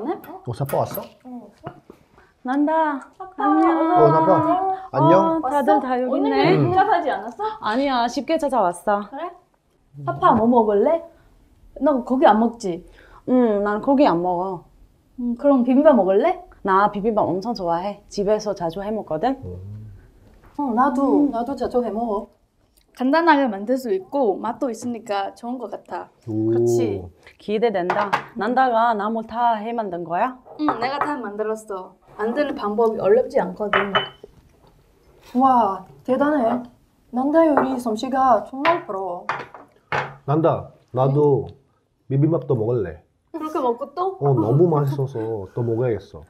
왔네? 어? 사빠 왔어? 어, 난다. 사빠. 안녕. 어 사빠. 어, 어, 어. 안녕. 어, 다들 다 여기 있네. 오늘 음. 복잡지 않았어? 아니야 쉽게 찾아왔어. 그래? 사빠 뭐 먹을래? 나 거기 안 먹지? 응, 난 고기 안 먹어. 음, 그럼 비빔밥 먹을래? 나 비빔밥 엄청 좋아해. 집에서 자주 해 먹거든. 음. 어, 나도 음. 나도 자주 해 먹어. 간단하게 만들 수 있고 맛도 있으니까 좋은 것 같아. 그렇지. 기대된다. 난다가 나무 뭐 다해 만든 거야? 응, 내가 다 만들었어. 만드는 방법이 어렵지 않거든. 와, 대단해. 난다 요리 솜씨가 정말 부러 난다. 나도 비빔밥도 먹을래. 그렇게 먹고 또? 어, 너무 맛있어서 또 먹어야겠어.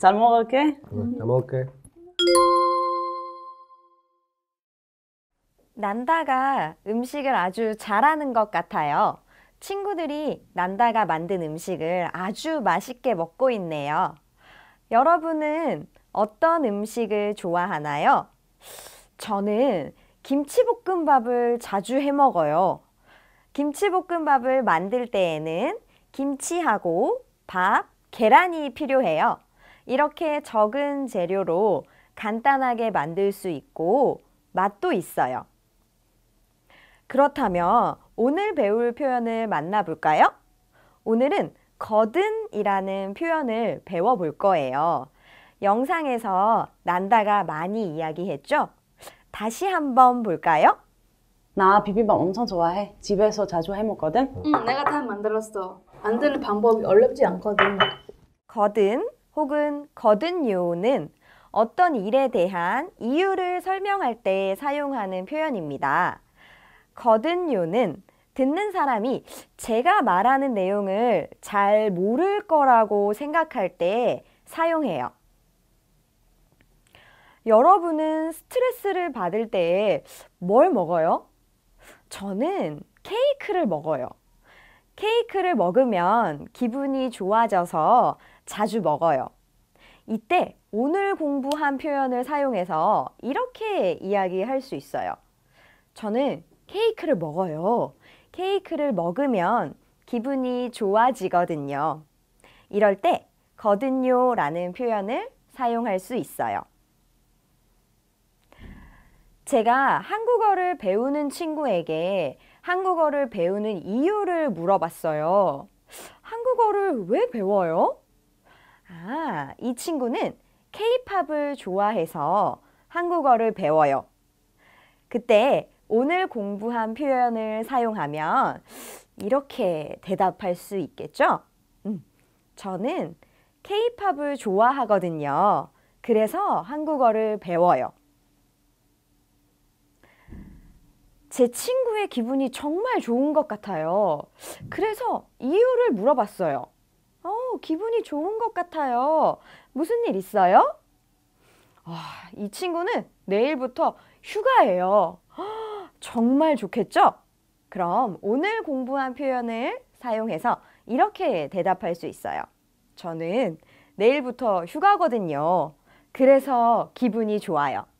잘 먹을게. 응, 잘 먹을게. 난다가 음식을 아주 잘하는 것 같아요. 친구들이 난다가 만든 음식을 아주 맛있게 먹고 있네요. 여러분은 어떤 음식을 좋아하나요? 저는 김치볶음밥을 자주 해 먹어요. 김치볶음밥을 만들 때에는 김치하고 밥, 계란이 필요해요. 이렇게 적은 재료로 간단하게 만들 수 있고 맛도 있어요. 그렇다면 오늘 배울 표현을 만나볼까요? 오늘은 거든이라는 표현을 배워볼 거예요. 영상에서 난다가 많이 이야기했죠? 다시 한번 볼까요? 나 비빔밥 엄청 좋아해. 집에서 자주 해먹거든. 응, 내가 다 만들었어. 만드는 방법이 어렵지 않거든. 거든 혹은 거든요는 어떤 일에 대한 이유를 설명할 때 사용하는 표현입니다. 거든요는 듣는 사람이 제가 말하는 내용을 잘 모를 거라고 생각할 때 사용해요. 여러분은 스트레스를 받을 때 뭘 먹어요? 저는 케이크를 먹어요. 케이크를 먹으면 기분이 좋아져서 자주 먹어요. 이때 오늘 공부한 표현을 사용해서 이렇게 이야기할 수 있어요. 저는 케이크를 먹어요. 케이크를 먹으면 기분이 좋아지거든요. 이럴 때 거든요 라는 표현을 사용할 수 있어요. 제가 한국어를 배우는 친구에게 한국어를 배우는 이유를 물어봤어요. 한국어를 왜 배워요? 아, 이 친구는 케이팝을 좋아해서 한국어를 배워요. 그때 오늘 공부한 표현을 사용하면 이렇게 대답할 수 있겠죠? 음, 저는 케이팝을 좋아하거든요. 그래서 한국어를 배워요. 제 친구의 기분이 정말 좋은 것 같아요. 그래서 이유를 물어봤어요. 어, 기분이 좋은 것 같아요. 무슨 일 있어요? 어, 이 친구는 내일부터 휴가예요. 정말 좋겠죠? 그럼 오늘 공부한 표현을 사용해서 이렇게 대답할 수 있어요. 저는 내일부터 휴가거든요. 그래서 기분이 좋아요.